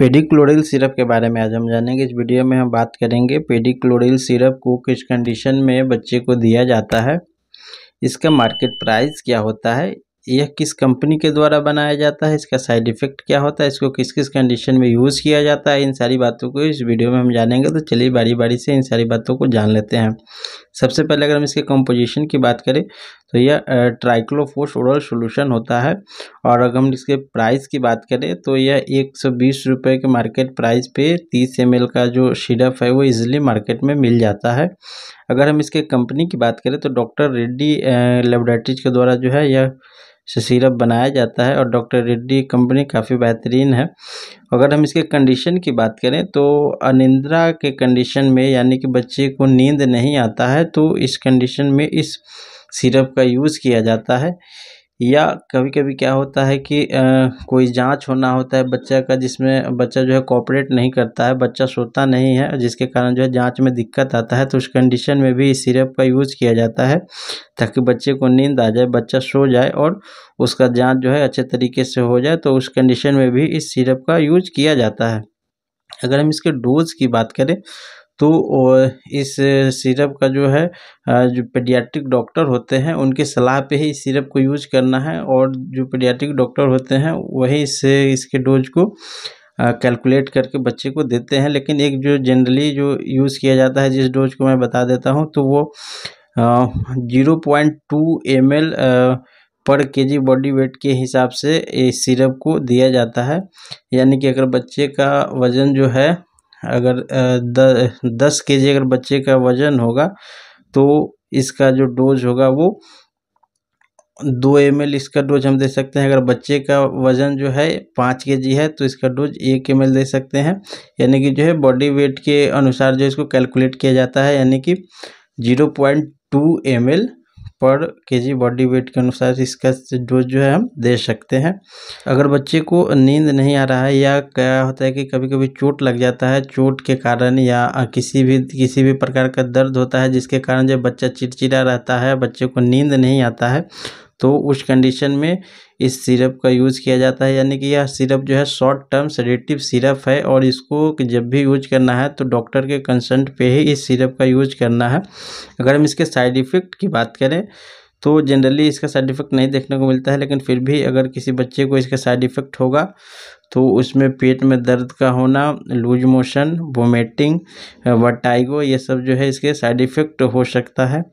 पेडिक्लोरिल syrup के बारे में आज हम जानेंगे इस वीडियो में हम बात करेंगे पेडिक्लोरिल सिरप को किस कंडीशन में बच्चे को दिया जाता है इसका मार्केट प्राइस क्या होता है यह किस कंपनी के द्वारा बनाया जाता है इसका साइड इफेक्ट क्या होता है इसको किस किस कंडीशन में यूज़ किया जाता है इन सारी बातों को इस वीडियो में हम जानेंगे तो चलिए बारी बारी से इन सारी बातों को जान लेते हैं सबसे पहले अगर हम इसके कंपोजिशन की बात करें तो यह ट्राइक्लोफोस ओरल सोल्यूशन होता है और अगर हम इसके प्राइस की बात करें तो यह एक सौ बीस रुपये के मार्केट प्राइस पे तीस एम का जो शीडअप है वो इजीली मार्केट में मिल जाता है अगर हम इसके कंपनी की बात करें तो डॉक्टर रेड्डी लेबोरेटरीज के द्वारा जो है यह से सिरप बनाया जाता है और डॉक्टर रेड्डी कंपनी काफ़ी बेहतरीन है अगर हम इसके कंडीशन की बात करें तो अनिंद्रा के कंडीशन में यानी कि बच्चे को नींद नहीं आता है तो इस कंडीशन में इस सिरप का यूज़ किया जाता है या कभी कभी क्या होता है कि कोई जाँच होना होता है बच्चा का जिसमें बच्चा जो है कॉपरेट नहीं करता है बच्चा सोता नहीं है जिसके कारण जो है जाँच में दिक्कत आता है तो उस कंडीशन में भी इस सिरप का यूज़ किया जाता है ताकि बच्चे को नींद आ जाए बच्चा सो जाए और उसका जाँच जो है अच्छे तरीके से हो जाए तो उस कंडीशन में भी इस सिरप का यूज किया जाता है अगर हम इसके डोज़ की बात करें तो इस सिरप का जो है जो पेडियाट्रिक डॉक्टर होते हैं उनके सलाह पे ही इस सिरप को यूज करना है और जो पेडियाट्रिक डॉक्टर होते हैं वही इससे इसके डोज को कैलकुलेट करके बच्चे को देते हैं लेकिन एक जो जनरली जो यूज़ किया जाता है जिस डोज को मैं बता देता हूँ तो वो zero point two M L per K जी बॉडी वेट के हिसाब से इस सिरप को दिया जाता है यानी कि अगर बच्चे का वज़न जो है अगर द दस के जी अगर बच्चे का वज़न होगा तो इसका जो डोज होगा वो दो एम इसका डोज हम दे सकते हैं अगर बच्चे का वज़न जो है पाँच के जी है तो इसका डोज एक एम दे सकते हैं यानी कि जो है बॉडी वेट के अनुसार जो इसको कैलकुलेट किया जाता है यानी कि zero point two M L per K G body weight के अनुसार इसका डोज जो है हम दे सकते हैं अगर बच्चे को नींद नहीं आ रहा है या क्या होता है कि कभी कभी चोट लग जाता है चोट के कारण या किसी भी किसी भी प्रकार का दर्द होता है जिसके कारण जब बच्चा चिड़चिड़ा रहता है बच्चे को नींद नहीं आता है तो उस कंडीशन में इस सिरप का यूज़ किया जाता है यानी कि यह सिरप जो है शॉर्ट टर्म सेडेटिव सिरप है और इसको जब भी यूज करना है तो डॉक्टर के कंसल्ट पे ही इस सिरप का यूज करना है अगर हम इसके साइड इफ़ेक्ट की बात करें तो जनरली इसका साइड इफ़ेक्ट नहीं देखने को मिलता है लेकिन फिर भी अगर किसी बच्चे को इसका साइड इफ़ेक्ट होगा तो उसमें पेट में दर्द का होना लूज मोशन वोमेटिंग वटाइगो ये सब जो है इसके साइड इफ़ेक्ट हो सकता है